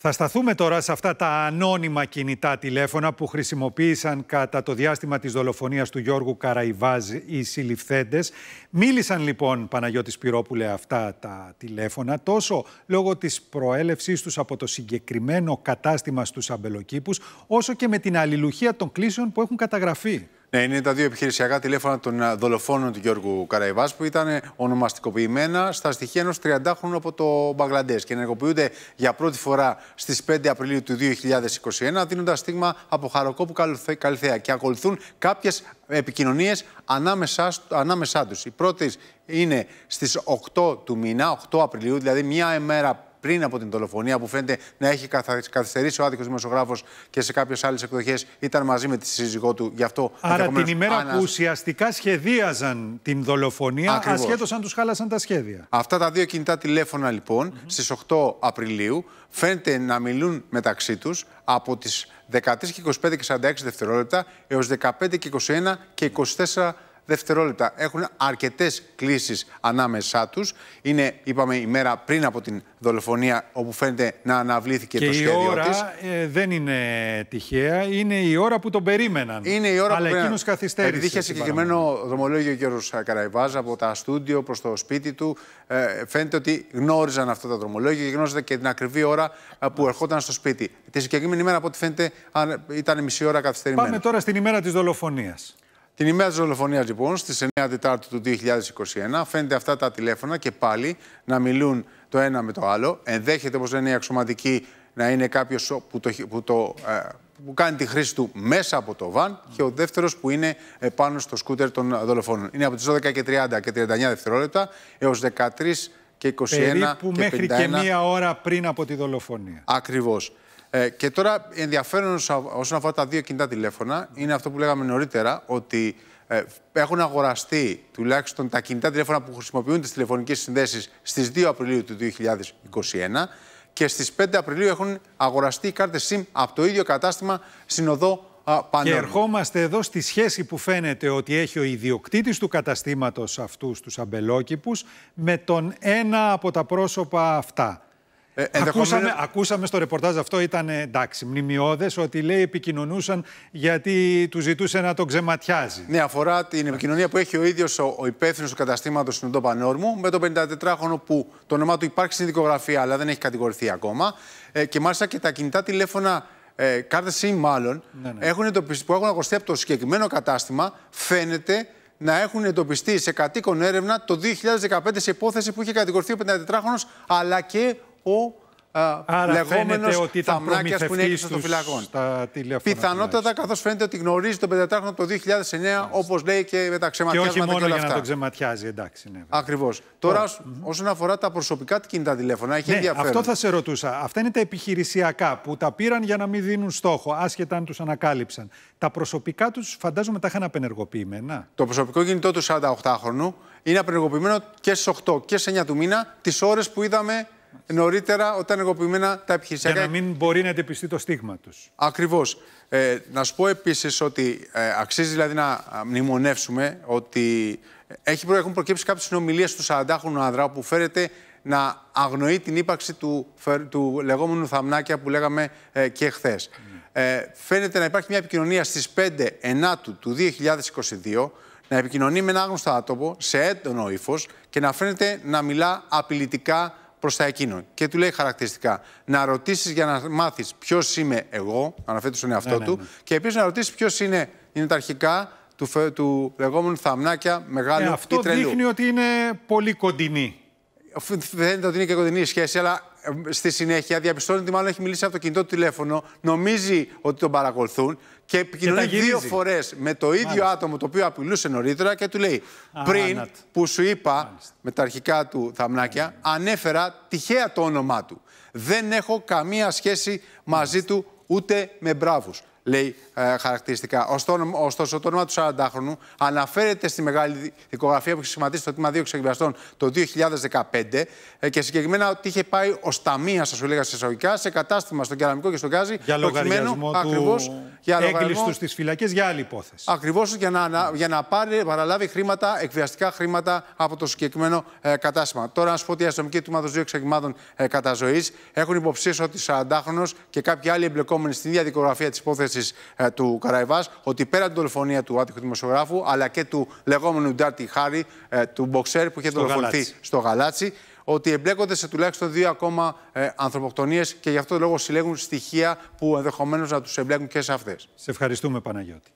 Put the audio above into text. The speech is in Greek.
Θα σταθούμε τώρα σε αυτά τα ανώνυμα κινητά τηλέφωνα που χρησιμοποίησαν κατά το διάστημα της δολοφονίας του Γιώργου Καραϊβάζ οι συλληφθέντες. Μίλησαν λοιπόν, Παναγιώτης Πυρόπουλε, αυτά τα τηλέφωνα τόσο λόγω της προέλευσής τους από το συγκεκριμένο κατάστημα στους αμπελοκήπους, όσο και με την αλληλουχία των κλήσεων που έχουν καταγραφεί. Ναι, είναι τα δύο επιχειρησιακά τηλέφωνα των ε, δολοφόνων του Γιώργου Καραϊβάς που ήταν ε, ονομαστικοποιημένα στα στοιχεία ενός 30χρονου από το Μπαγκλαντές και ενεργοποιούνται για πρώτη φορά στις 5 Απριλίου του 2021, δίνοντα στίγμα από χαροκόπου καλυθέα. Και ακολουθούν κάποιες επικοινωνίες ανάμεσά, ανάμεσά τους. Η πρώτη είναι στις 8 του μήνα, 8 Απριλίου, δηλαδή μία ημέρα πριν από την δολοφονία, που φαίνεται να έχει καθυστερήσει ο άδικος δημοσιογράφος και σε κάποιες άλλες εκδοχές ήταν μαζί με τη σύζυγό του. Γι αυτό Άρα την ημέρα που ουσιαστικά σχεδίαζαν την δολοφονία, ασχέτως αν τους χάλασαν τα σχέδια. Αυτά τα δύο κινητά τηλέφωνα λοιπόν mm στι 8 Απριλίου φαίνεται να μιλούν μεταξύ τους από τις 13 και 25 και 46 δευτερόλεπτα έως 15 και 21 και 24 δευτερόλεπτα. Έχουν αρκετές κλήσεις ανάμεσά τους. Είναι, είπαμε, η μέρα πριν από την δολοφονία, όπου φαίνεται να αναβλήθηκε και το σχέδιο τη. Η ώρα ε, δεν είναι τυχαία, είναι η ώρα που τον περίμεναν. Είναι η ώρα Αλλά που εκείνος καθυστέρησε. Επειδή είχε συγκεκριμένο δρομολόγιο ο κ. Καραϊβάζ από τα στούντιο προς το σπίτι του, ε, φαίνεται ότι γνώριζαν αυτό τα δρομολόγια και γνώριζαν και την ακριβή ώρα ε, που ερχόταν στο σπίτι. Τη συγκεκριμένη ημέρα, από ό,τι φαίνεται, ήταν μισή ώρα καθυστερημένη. Πάμε τώρα στην ημέρα της δολοφονίας. Την ημέρα της δολοφονίας, λοιπόν, στις 9 Τετάρτου του 2021, φαίνεται αυτά τα τηλέφωνα και πάλι να μιλούν το ένα με το άλλο. Ενδέχεται όπως λένε οι αξιωματικοί, να είναι κάποιος που, το, που, το, ε, που κάνει τη χρήση του μέσα από το βαν και ο δεύτερος που είναι ε, πάνω στο σκούτερ των δολοφόνων. Είναι από τις 12 και 30 και 39 δευτερόλεπτα έως 13 και 21 Περίπου και μέχρι και μία ώρα πριν από τη δολοφονία. Ακριβώς. Ε, και τώρα ενδιαφέρον όσον αφορά τα δύο κινητά τηλέφωνα είναι αυτό που λέγαμε νωρίτερα ότι ε, έχουν αγοραστεί τουλάχιστον τα κινητά τηλέφωνα που χρησιμοποιούν τις τηλεφωνικές συνδέσεις στις 2 Απριλίου του 2021 και στις 5 Απριλίου έχουν αγοραστεί οι κάρτες SIM από το ίδιο κατάστημα Συνοδό οδό Και ερχόμαστε εδώ στη σχέση που φαίνεται ότι έχει ο ιδιοκτήτης του καταστήματος αυτούς τους αμπελόκηπους με τον ένα από τα πρόσωπα αυτά. Ε, ακούσαμε, ακούσαμε στο ρεπορτάζ αυτό, ήταν ε, εντάξει, μνημειώδες, ότι λέει επικοινωνούσαν γιατί του ζητούσε να τον ξεματιάζει. Ναι, αφορά την επικοινωνία που έχει ο ίδιος ο, ο υπεύθυνος του καταστήματος του Οντό Πανόρμο, με τον 54χρονο που το όνομά του υπάρχει στην δικογραφία, αλλά δεν έχει κατηγορηθεί ακόμα. Ε, και μάλιστα και τα κινητά τηλέφωνα ε, κάρτες SIM μάλλον, ναι, ναι. Έχουν που έχουν ακουστεί από το συγκεκριμένο κατάστημα, φαίνεται να έχουν εντοπιστεί σε κατοίκον έρευνα το 2015 σε υπόθεση που είχε κατηγορηθεί ο 54χρονος, αλλά και ο α, Άρα λεγόμενος ότι ήταν Θαμνάκιας που είναι έξω στο φυλακών. Πιθανότατα, καθώς φαίνεται ότι γνωρίζει τον 54 από το 2009, Μάλιστα. όπως λέει και με τα ξεματιάσματα και, όχι μόνο και αυτά. Για να τον ξεματιάζει, εντάξει. Ναι, Ακριβώς. Τώρα, όσον αφορά τα προσωπικά κινητά τηλέφωνα, έχει ναι, ενδιαφέρον. Αυτό θα σε ρωτούσα. Αυτά είναι τα επιχειρησιακά που τα πήραν για να μην δίνουν στόχο, άσχετα αν τους ανακάλυψαν. Τα προσωπικά τους, φαντάζομαι, τα είχαν απενεργοποιημένα. Το προσωπικό κινητό του 48χρονου είναι απενεργοποιημένο και στις 8 και στις 9 του μήνα, τις ώρες που είδαμε νωρίτερα όταν ενεργοποιημένα τα επιχειρησιακά. Για να μην μπορεί να εντεπιστεί το στίγμα τους. Ακριβώς. Ε, να σου πω επίσης ότι ε, αξίζει δηλαδή να μνημονεύσουμε ότι ε, έχει, έχουν προκύψει κάποιες συνομιλίες του 40χρονου άνδρα που φέρεται να αγνοεί την ύπαρξη του, του λεγόμενου θαμνάκια που λέγαμε ε, και χθες. Ε, φαίνεται να υπάρχει μια επικοινωνία στις 5 Ενάτου του 2022 να επικοινωνεί με ένα άγνωστο άτομο σε έντονο ύφος και να φαίνεται να μιλά απειλητικά προς τα εκείνον. Και του λέει χαρακτηριστικά να ρωτήσεις για να μάθεις ποιος είμαι εγώ, αναφέρεται στον εαυτό ναι, ναι του, ναι. και επίσης να ρωτήσεις ποιος είναι, είναι τα αρχικά του, του λεγόμενου θαμνάκια μεγάλου ε, αυτό Αυτό δείχνει ότι είναι πολύ κοντινή φαίνεται ότι είναι και κοντινή σχέση, αλλά ε, στη συνέχεια διαπιστώνει ότι μάλλον έχει μιλήσει από το κινητό του τηλέφωνο, νομίζει ότι τον παρακολουθούν και επικοινωνεί δύο φορές με το ίδιο άτομο το οποίο απειλούσε νωρίτερα και του λέει: Πριν που σου είπα με τα αρχικά του θαμνάκια, ναι, ναι. ανέφερα τυχαία το όνομά του. Δεν έχω καμία σχέση μαζί του ούτε με μπράβους λέει ε, χαρακτηριστικά. Ωστόσο, το όνομα του 40χρονου αναφέρεται στη μεγάλη δικογραφία που έχει σχηματίσει το τμήμα 2 το 2015 και συγκεκριμένα ότι είχε πάει ως ταμεία, σας σε σε κατάστημα στον κεραμικό και στον γκάζι. Για του... ακριβώς, έγκλειστου στι φυλακές για άλλη υπόθεση. Ακριβώς για να, για να πάρει, παραλάβει χρήματα, εκβιαστικά χρήματα από το συγκεκριμένο ε, κατάστημα. Τώρα, να σου πω ότι οι αστυνομικοί του μάτω δύο εξεγγυμάτων ε, ζωή έχουν υποψίε ότι 40χρονο και κάποιοι άλλοι εμπλεκόμενοι στην ίδια δικογραφία της υπόθεσης ε, του Καραϊβάς ότι πέραν την δολοφονία του άτυχου δημοσιογράφου αλλά και του λεγόμενου Ντάρτι Χάρη, ε, του μποξέρ που είχε δολοφονηθεί στο Γαλάτσι, ότι εμπλέκονται σε τουλάχιστον δύο ακόμα ε, ανθρωποκτονίες και γι' αυτό το λόγο συλλέγουν στοιχεία που ενδεχομένως να τους εμπλέκουν και σε αυτές. Σε ευχαριστούμε, Παναγιώτη.